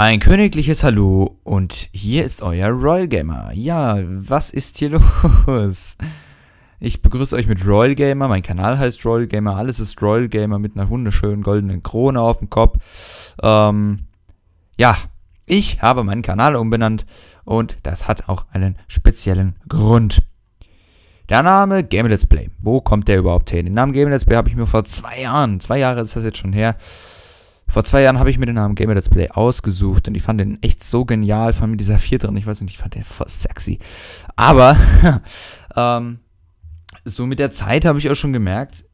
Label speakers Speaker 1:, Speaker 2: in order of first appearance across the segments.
Speaker 1: Ein königliches Hallo und hier ist euer Royal Gamer. Ja, was ist hier los? Ich begrüße euch mit Royal Gamer, mein Kanal heißt Royal Gamer, alles ist Royal Gamer mit einer wunderschönen goldenen Krone auf dem Kopf. Ähm, ja, ich habe meinen Kanal umbenannt und das hat auch einen speziellen Grund. Der Name Game Let's Play, wo kommt der überhaupt hin? Den Namen Game Let's Play habe ich mir vor zwei Jahren, zwei Jahre ist das jetzt schon her, vor zwei Jahren habe ich mir den Namen Gamer Let's Play ausgesucht und ich fand den echt so genial, vor allem mit dieser vier drin. Ich weiß nicht, ich fand den voll sexy. Aber ähm, so mit der Zeit habe ich auch schon gemerkt,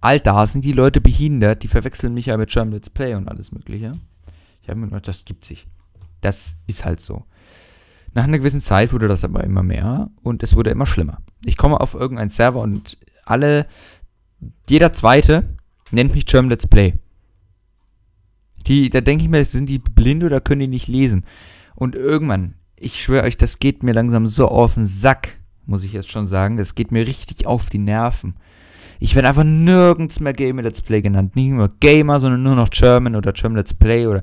Speaker 1: all da sind die Leute behindert, die verwechseln mich ja mit German Let's Play und alles Mögliche. Ich habe mir gedacht, das gibt sich. Das ist halt so. Nach einer gewissen Zeit wurde das aber immer mehr und es wurde immer schlimmer. Ich komme auf irgendeinen Server und alle, jeder zweite nennt mich German Let's Play. Die, da denke ich mir, sind die blind oder können die nicht lesen? Und irgendwann, ich schwöre euch, das geht mir langsam so auf den Sack, muss ich jetzt schon sagen. Das geht mir richtig auf die Nerven. Ich werde einfach nirgends mehr Gamer Let's Play genannt. Nicht nur Gamer, sondern nur noch German oder German Let's Play oder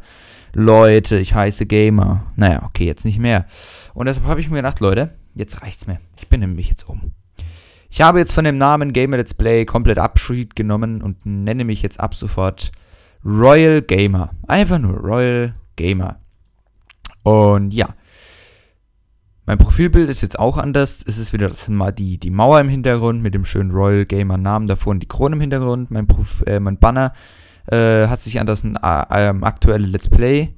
Speaker 1: Leute, ich heiße Gamer. Naja, okay, jetzt nicht mehr. Und deshalb habe ich mir gedacht, Leute, jetzt reicht's mir. Ich bin nämlich jetzt um. Ich habe jetzt von dem Namen Gamer Let's Play komplett Abschied genommen und nenne mich jetzt ab sofort Royal Gamer. Einfach nur Royal Gamer. Und ja. Mein Profilbild ist jetzt auch anders. Es ist wieder das, mal die, die Mauer im Hintergrund mit dem schönen Royal Gamer Namen davor und die Krone im Hintergrund. Mein, Prof, äh, mein Banner äh, hat sich an das äh, aktuelle Let's Play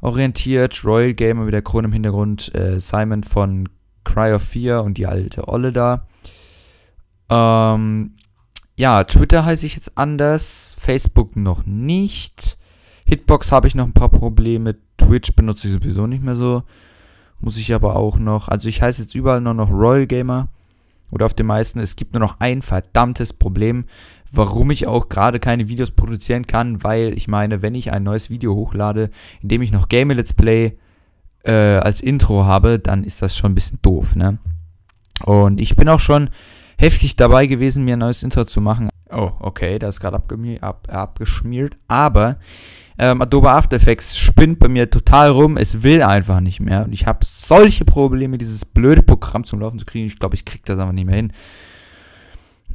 Speaker 1: orientiert. Royal Gamer mit der Krone im Hintergrund. Äh, Simon von Cry of Fear und die alte Olle da. Ähm, ja, Twitter heiße ich jetzt anders, Facebook noch nicht. Hitbox habe ich noch ein paar Probleme. Twitch benutze ich sowieso nicht mehr so. Muss ich aber auch noch. Also ich heiße jetzt überall nur noch Royal Gamer. Oder auf den meisten. Es gibt nur noch ein verdammtes Problem, warum ich auch gerade keine Videos produzieren kann. Weil ich meine, wenn ich ein neues Video hochlade, in dem ich noch Game Let's Play äh, als Intro habe, dann ist das schon ein bisschen doof, ne? Und ich bin auch schon heftig dabei gewesen, mir ein neues Intro zu machen. Oh, okay, da ist gerade ab, abgeschmiert. Aber ähm, Adobe After Effects spinnt bei mir total rum. Es will einfach nicht mehr. Und ich habe solche Probleme, dieses blöde Programm zum Laufen zu kriegen. Ich glaube, ich kriege das einfach nicht mehr hin.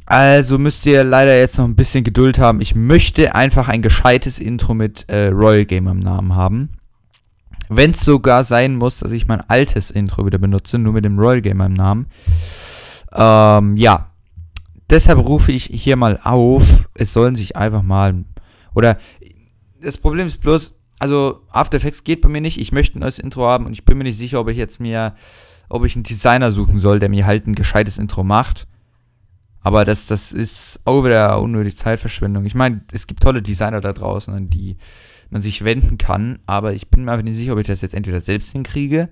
Speaker 1: Also müsst ihr leider jetzt noch ein bisschen Geduld haben. Ich möchte einfach ein gescheites Intro mit äh, Royal Game im Namen haben. Wenn es sogar sein muss, dass ich mein altes Intro wieder benutze, nur mit dem Royal Game im Namen. Ähm, ja, deshalb rufe ich hier mal auf, es sollen sich einfach mal. Oder das Problem ist bloß, also After Effects geht bei mir nicht. Ich möchte ein neues Intro haben und ich bin mir nicht sicher, ob ich jetzt mir, ob ich einen Designer suchen soll, der mir halt ein gescheites Intro macht. Aber das, das ist auch wieder unnötig Zeitverschwendung. Ich meine, es gibt tolle Designer da draußen, an die man sich wenden kann, aber ich bin mir einfach nicht sicher, ob ich das jetzt entweder selbst hinkriege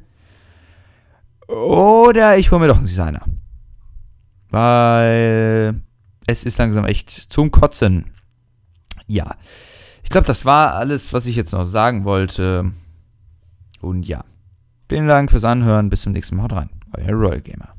Speaker 1: oder ich hole mir doch einen Designer. Weil es ist langsam echt zum Kotzen. Ja. Ich glaube, das war alles, was ich jetzt noch sagen wollte. Und ja. Vielen Dank fürs Anhören. Bis zum nächsten Mal. Haut rein. Euer Royal Gamer.